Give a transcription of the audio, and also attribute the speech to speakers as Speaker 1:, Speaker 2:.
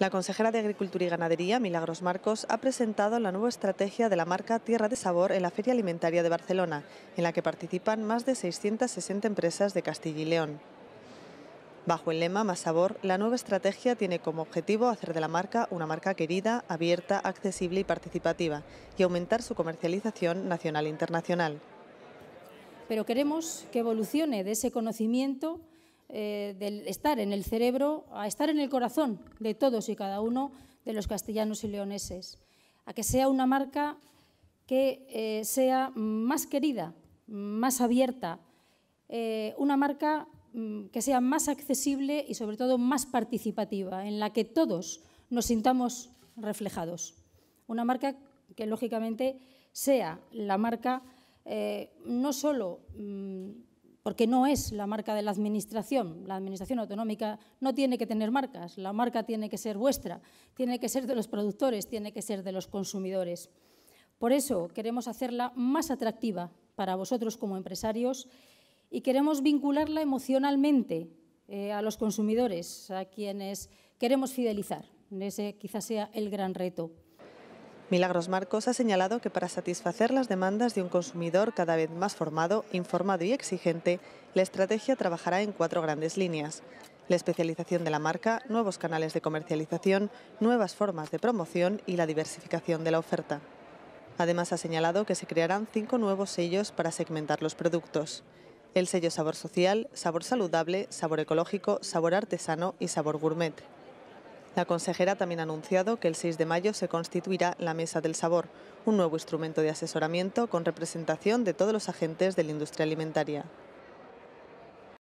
Speaker 1: La consejera de Agricultura y Ganadería, Milagros Marcos, ha presentado la nueva estrategia de la marca Tierra de Sabor en la Feria Alimentaria de Barcelona, en la que participan más de 660 empresas de Castilla y León. Bajo el lema Más Sabor, la nueva estrategia tiene como objetivo hacer de la marca una marca querida, abierta, accesible y participativa, y aumentar su comercialización nacional e internacional.
Speaker 2: Pero queremos que evolucione de ese conocimiento eh, del estar en el cerebro a estar en el corazón de todos y cada uno de los castellanos y leoneses, a que sea una marca que eh, sea más querida, más abierta, eh, una marca mm, que sea más accesible y sobre todo más participativa, en la que todos nos sintamos reflejados. Una marca que lógicamente sea la marca no solo mm, porque no es la marca de la Administración. La Administración autonómica no tiene que tener marcas, la marca tiene que ser vuestra, tiene que ser de los productores, tiene que ser de los consumidores. Por eso queremos hacerla más atractiva para vosotros como empresarios y queremos vincularla emocionalmente eh, a los consumidores, a quienes queremos fidelizar. Ese quizás sea el gran reto.
Speaker 1: Milagros Marcos ha señalado que para satisfacer las demandas de un consumidor cada vez más formado, informado y exigente, la estrategia trabajará en cuatro grandes líneas. La especialización de la marca, nuevos canales de comercialización, nuevas formas de promoción y la diversificación de la oferta. Además ha señalado que se crearán cinco nuevos sellos para segmentar los productos. El sello sabor social, sabor saludable, sabor ecológico, sabor artesano y sabor gourmet. La consejera también ha anunciado que el 6 de mayo se constituirá la Mesa del Sabor, un nuevo instrumento de asesoramiento con representación de todos los agentes de la industria alimentaria.